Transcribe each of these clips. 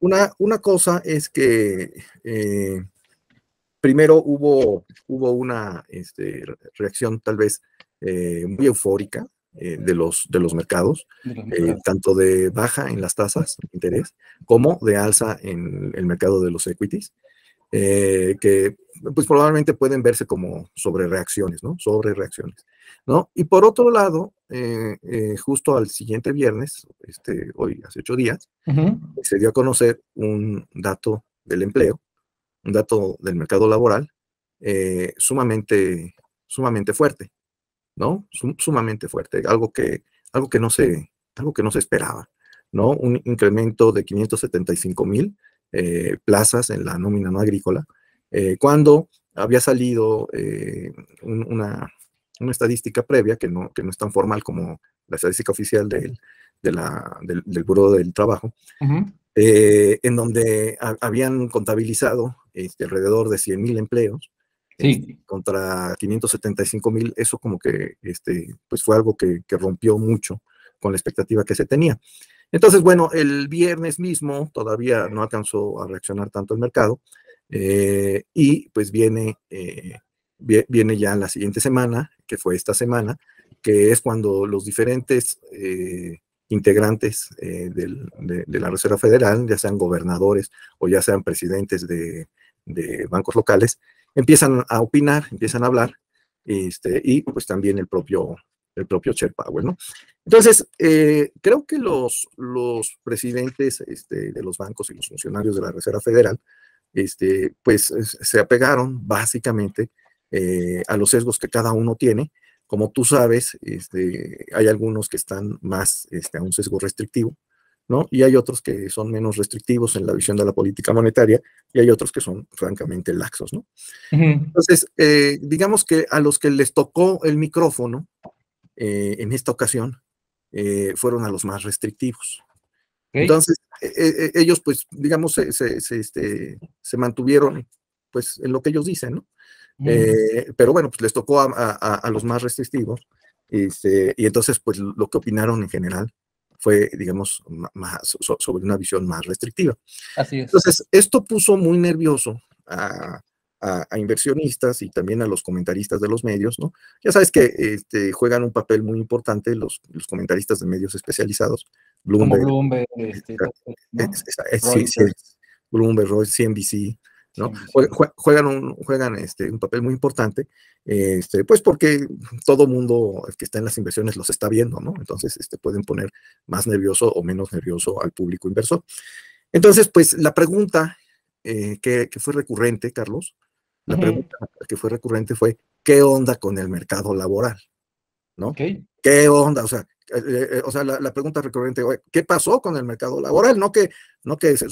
una, una cosa es que eh, primero hubo, hubo una este, reacción tal vez eh, muy eufórica eh, de, los, de los mercados, tanto de baja en las tasas de interés como de alza en el mercado de los equities. Eh, que pues probablemente pueden verse como sobre reacciones, ¿no? Sobre reacciones, ¿no? Y por otro lado, eh, eh, justo al siguiente viernes, este, hoy hace ocho días, se dio a conocer un dato del empleo, un dato del mercado laboral sumamente, sumamente fuerte, ¿no? sumamente fuerte, algo que, algo que no se, algo que no se esperaba, ¿no? Un incremento de 575 mil eh, plazas en la nómina no agrícola, eh, cuando había salido eh, una, una, estadística previa, que no, que no es tan formal como la estadística oficial del, de del, del Buró del Trabajo, en donde habían contabilizado este, alrededor de 100.000 empleos, este, contra 575.000. mil, eso como que este, pues fue algo que, que, rompió mucho con la expectativa que se tenía. Entonces, bueno, el viernes mismo todavía no alcanzó a reaccionar tanto el mercado eh, y pues viene, eh, viene ya la siguiente semana, que fue esta semana, que es cuando los diferentes eh, integrantes de, la Reserva Federal, ya sean gobernadores o ya sean presidentes de, de bancos locales, empiezan a opinar, empiezan a hablar este, y pues también el propio el propio Chair Powell, ¿no? Entonces, eh, creo que los, los presidentes este, de los bancos y los funcionarios de la Reserva Federal, este, pues se apegaron básicamente eh, a los sesgos que cada uno tiene. Como tú sabes, este, hay algunos que están más este, a un sesgo restrictivo, ¿no? Y hay otros que son menos restrictivos en la visión de la política monetaria y hay otros que son francamente laxos, ¿no? Entonces, eh, digamos que a los que les tocó el micrófono, eh, en esta ocasión eh, fueron a los más restrictivos. Entonces, e, e, e, ellos, pues, digamos, este, se, mantuvieron, pues, en lo que ellos dicen, ¿no? Mm. Eh, pero bueno, pues les tocó a, los más restrictivos. Este, y entonces, pues, lo que opinaron en general fue, digamos, más, sobre una visión más restrictiva. Así Entonces, esto puso muy nervioso a, a, inversionistas y también a los comentaristas de los medios, ¿no? Ya sabes que este, juegan un papel muy importante los, comentaristas de medios especializados. Bloomberg, Bloomberg, este, CNBC, ¿no? Juegan, este, un, papel muy importante, este, pues porque todo mundo que está en las inversiones los está viendo, ¿no? Entonces este, pueden poner más nervioso o menos nervioso al público inversor. Entonces, pues la pregunta eh, que, fue recurrente, Carlos, la pregunta que fue recurrente fue, ¿qué onda con el mercado laboral? ¿No? ¿Qué onda? O sea, eh, eh, eh, o sea la, pregunta recurrente, fue ¿qué pasó con el mercado laboral? No que, no que se,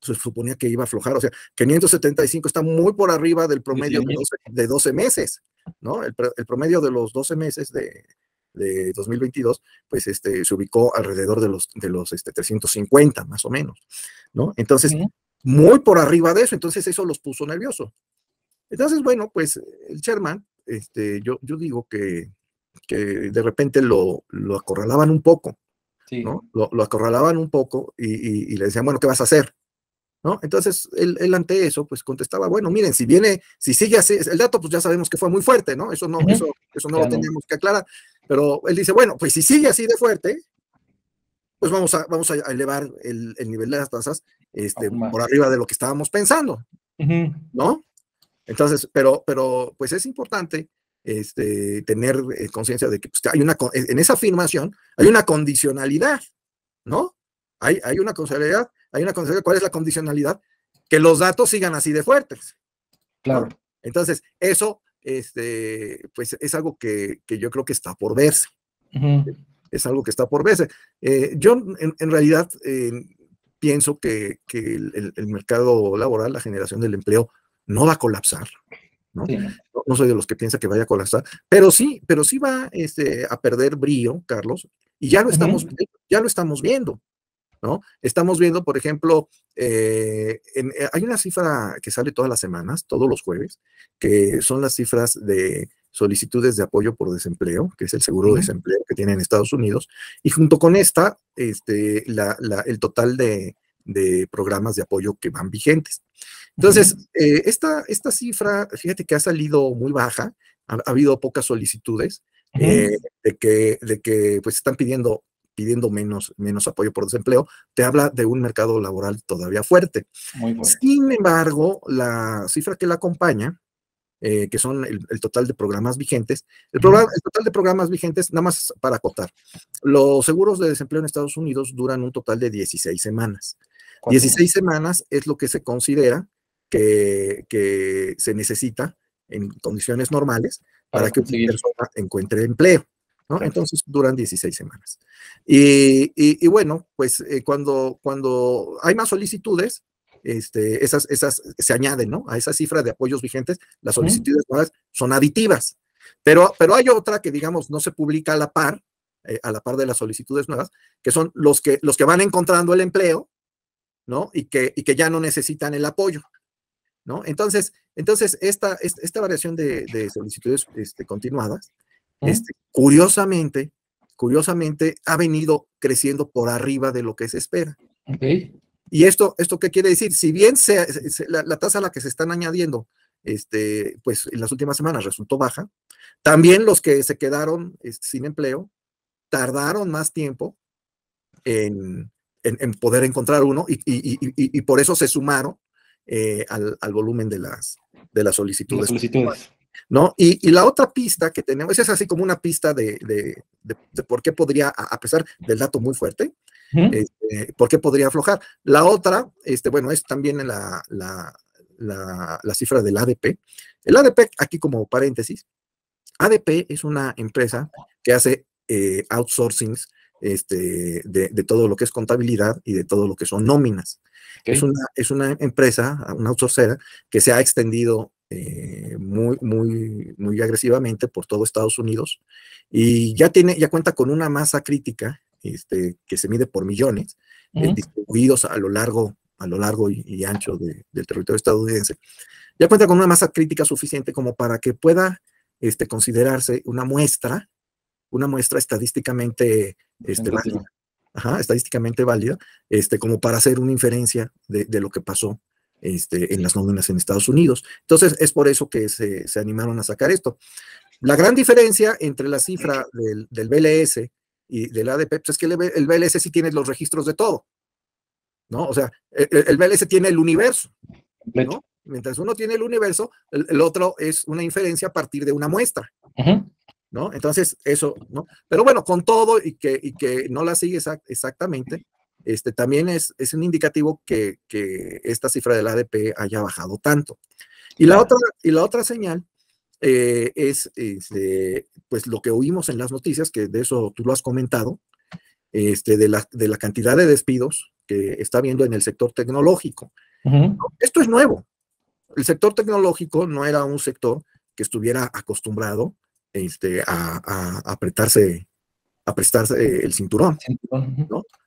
suponía que iba a aflojar, o sea, 575 está muy por arriba del promedio De, 12, meses, ¿no? El, promedio de los 12 meses de, de 2022, pues este, se ubicó alrededor de los, de los este, 350 más o menos, ¿no? Entonces, muy por arriba de eso, entonces eso los puso nerviosos. Entonces, bueno, pues el Sherman, este, yo, yo digo que, de repente lo, acorralaban un poco, ¿no? Lo, acorralaban un poco y, le decían, bueno, ¿qué vas a hacer? ¿No? Entonces, él, ante eso, pues contestaba, bueno, miren, si viene, si sigue así, el dato, pues ya sabemos que fue muy fuerte, ¿no? Eso no, eso, eso no lo tenemos que aclarar, pero él dice, bueno, pues si sigue así de fuerte, pues vamos a, vamos a elevar el, nivel de las tasas este, por arriba de lo que estábamos pensando, ¿no? Entonces, pero, pero pues es importante este, tener eh, conciencia de que, pues, hay una, en esa afirmación hay una condicionalidad, ¿no? Hay, hay una condicionalidad, hay una ¿Cuál es la condicionalidad? Que los datos sigan así de fuertes. Claro. Entonces, eso este, pues es algo que, yo creo que está por verse. Es algo que está por verse. Eh, yo en, realidad eh, pienso que, el, mercado laboral, la generación del empleo, no va a colapsar, ¿no? ¿no? soy de los que piensa que vaya a colapsar, pero sí, pero sí va este, a perder brío, Carlos, y ya lo estamos, ya lo estamos viendo, ¿no? Estamos viendo, por ejemplo, eh, eh, hay una cifra que sale todas las semanas, todos los jueves, que son las cifras de solicitudes de apoyo por desempleo, que es el seguro de desempleo que tiene en Estados Unidos, y junto con esta, este, la, la, el total de, de programas de apoyo que van vigentes. Entonces, eh, esta, esta cifra, fíjate que ha salido muy baja, ha, habido pocas solicitudes eh, de, que, de que pues están pidiendo pidiendo menos, menos apoyo por desempleo, te habla de un mercado laboral todavía fuerte. Sin embargo, la cifra que la acompaña, eh, que son el, total de programas vigentes. El, programa, el, total de programas vigentes, nada más para acotar, los seguros de desempleo en Estados Unidos duran un total de 16 semanas. 16 semanas es lo que se considera que, se necesita en condiciones normales para, que una persona encuentre empleo. ¿no? Entonces duran 16 semanas. Y, bueno, pues eh, cuando, cuando hay más solicitudes, este, esas, esas se añaden ¿no? a esa cifra de apoyos vigentes, las solicitudes nuevas son aditivas. Pero, pero hay otra que, digamos, no se publica a la par, eh, a la par de las solicitudes nuevas, que son los que, los que van encontrando el empleo ¿no? Y que, y que ya no necesitan el apoyo, ¿no? Entonces, entonces esta, esta variación de, solicitudes este, continuadas, ¿Eh? este, curiosamente, curiosamente, ha venido creciendo por arriba de lo que se espera. ¿Y esto, esto qué quiere decir? Si bien la, tasa a la que se están añadiendo este, pues en las últimas semanas resultó baja. También los que se quedaron este, sin empleo tardaron más tiempo en, en, poder encontrar uno y, por eso se sumaron eh, al, volumen de las, de las solicitudes. ¿no? Y, la otra pista que tenemos, es así como una pista de, por qué podría, a pesar del dato muy fuerte, este, por qué podría aflojar. La otra, este, bueno, es también la, la, la, cifra del ADP. El ADP, aquí como paréntesis, ADP es una empresa que hace outsourcing, eh, outsourcings este, de, todo lo que es contabilidad y de todo lo que son nóminas. Es, una, es una empresa, una outsourcera, que se ha extendido eh, muy, muy, muy agresivamente por todo Estados Unidos y ya, tiene, ya cuenta con una masa crítica este, que se mide por millones, distribuidos a lo largo, a lo largo y, ancho del territorio estadounidense. Ya cuenta con una masa crítica suficiente como para que pueda este, considerarse una muestra una muestra estadísticamente este, válida, Ajá, estadísticamente válida, este, como para hacer una inferencia de, lo que pasó este, en las nóminas en Estados Unidos. Entonces, es por eso que se, animaron a sacar esto. La gran diferencia entre la cifra del, BLS y la de pues es que el, BLS sí tiene los registros de todo, ¿no? O sea, e, e, el, BLS tiene el universo, Mientras uno tiene el universo, el, el, otro es una inferencia a partir de una muestra. Ajá. ¿no? Entonces, eso, ¿no? Pero bueno, con todo y que, que no la sigue exactamente, este, también es, es un indicativo que, esta cifra del ADP haya bajado tanto. Y la otra, y la otra señal eh, es, este, pues, lo que oímos en las noticias, que de eso tú lo has comentado, este, de, la, cantidad de despidos que está viendo en el sector tecnológico. Esto es nuevo. El sector tecnológico no era un sector que estuviera acostumbrado este, a, a apretarse el cinturón.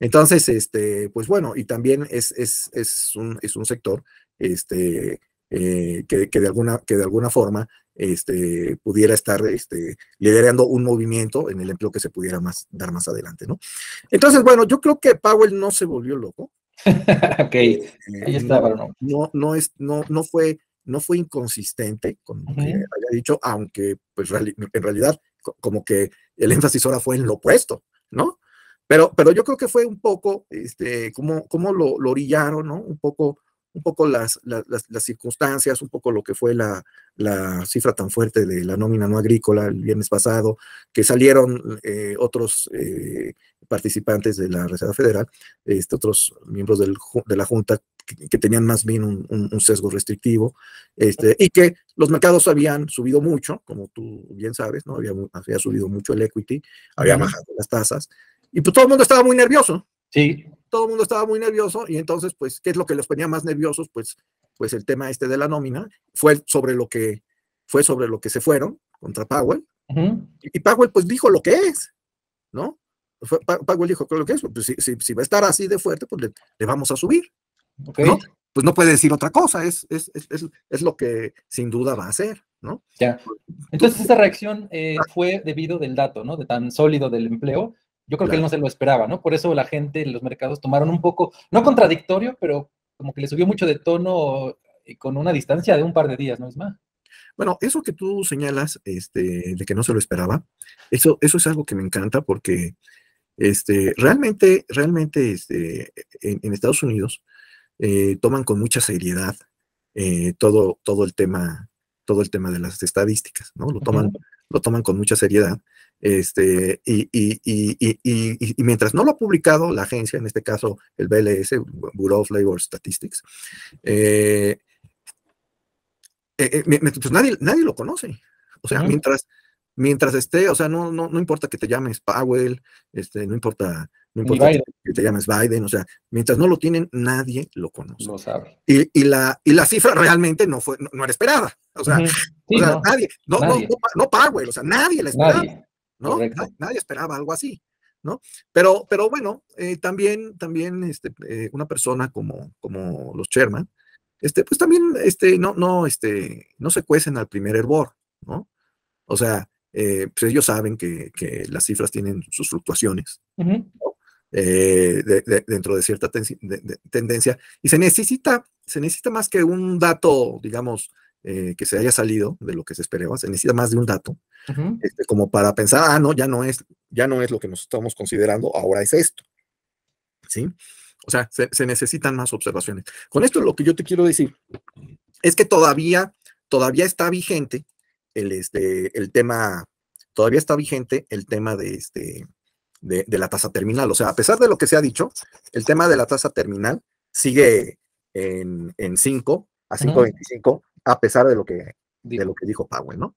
Entonces, este, pues bueno, y también es, es, un, sector este, eh, que, de alguna, que de alguna forma este, pudiera estar este, liderando un movimiento en el empleo que se pudiera más, dar más adelante. ¿no? Entonces, bueno, yo creo que Powell no se volvió loco. ok, ahí eh, está, no, no, es, no, no fue no fue inconsistente con lo que había dicho, aunque pues en realidad como que el énfasis ahora fue en lo opuesto, ¿no? Pero, pero yo creo que fue un poco, este, como, lo, lo orillaron, ¿no? Un poco, un poco las, las, circunstancias, un poco lo que fue la, cifra tan fuerte de la nómina no agrícola el viernes pasado, que salieron eh, otros eh, participantes de la Reserva Federal, este, otros miembros de la Junta que, tenían más bien un, sesgo restrictivo, este, y que los mercados habían subido mucho, como tú bien sabes, ¿no? Había, había subido mucho el equity, había bajado las tasas, y pues todo el mundo estaba muy nervioso. Sí. Todo el mundo estaba muy nervioso, y entonces, pues, ¿qué es lo que los ponía más nerviosos? Pues, pues el tema este de la nómina fue sobre lo que, fue sobre lo que se fueron contra Powell, y Powell, pues, dijo lo que es, ¿no? Powell dijo, lo que es, pues si, si, va a estar así de fuerte, pues le, vamos a subir, pues no puede decir otra cosa, es, es, lo que sin duda va a hacer, ¿no? Ya. Pues, Entonces, esa reacción eh, fue debido del dato, ¿no? De tan sólido del empleo. Yo creo que él no se lo esperaba, ¿no? Por eso la gente, los mercados tomaron un poco, no contradictorio, pero como que le subió mucho de tono y eh, con una distancia de un par de días, ¿no es más? Bueno, eso que tú señalas, este, de que no se lo esperaba, eso, eso es algo que me encanta porque este, realmente, realmente este, en Estados Unidos eh, toman con mucha seriedad eh, todo, todo, el tema, todo el tema de las estadísticas, ¿no? Lo toman, lo toman con mucha seriedad. Este, y, mientras no lo ha publicado la agencia, en este caso el BLS, Bureau of Labor Statistics, pues nadie, nadie lo conoce. O sea, mientras, mientras esté, o sea, no, no, importa que te llames Powell, este, no importa no importa que te llames Biden, o sea, mientras no lo tienen, nadie lo conoce. Y, la, y la cifra realmente no, fue, no, era esperada. O sea, nadie, no, no, no, Powell, o sea, nadie la esperaba. Nadie. ¿no? Nadie, esperaba algo así, ¿no? Pero, pero bueno, eh, también, también este, eh, una persona como, como los Sherman, este, pues también este, no, no, este, no se cuecen al primer hervor, ¿no? O sea, eh, pues ellos saben que, las cifras tienen sus fluctuaciones, Ajá. Eh, dentro de cierta tendencia. Y se necesita, se necesita más que un dato, digamos, eh, que se haya salido de lo que se esperaba, se necesita más de un dato, este, como para pensar, ah, no, ya no, es, ya no es lo que nos estamos considerando, ahora es esto. ¿Sí? O sea, se, necesitan más observaciones. Con esto es lo que yo te quiero decir es que todavía, todavía está vigente el, este, el tema, todavía está vigente el tema de este, de, la tasa terminal. O sea, a pesar de lo que se ha dicho, el tema de la tasa terminal sigue en 5 a 5.25, a pesar de lo que de lo que dijo Powell, ¿no?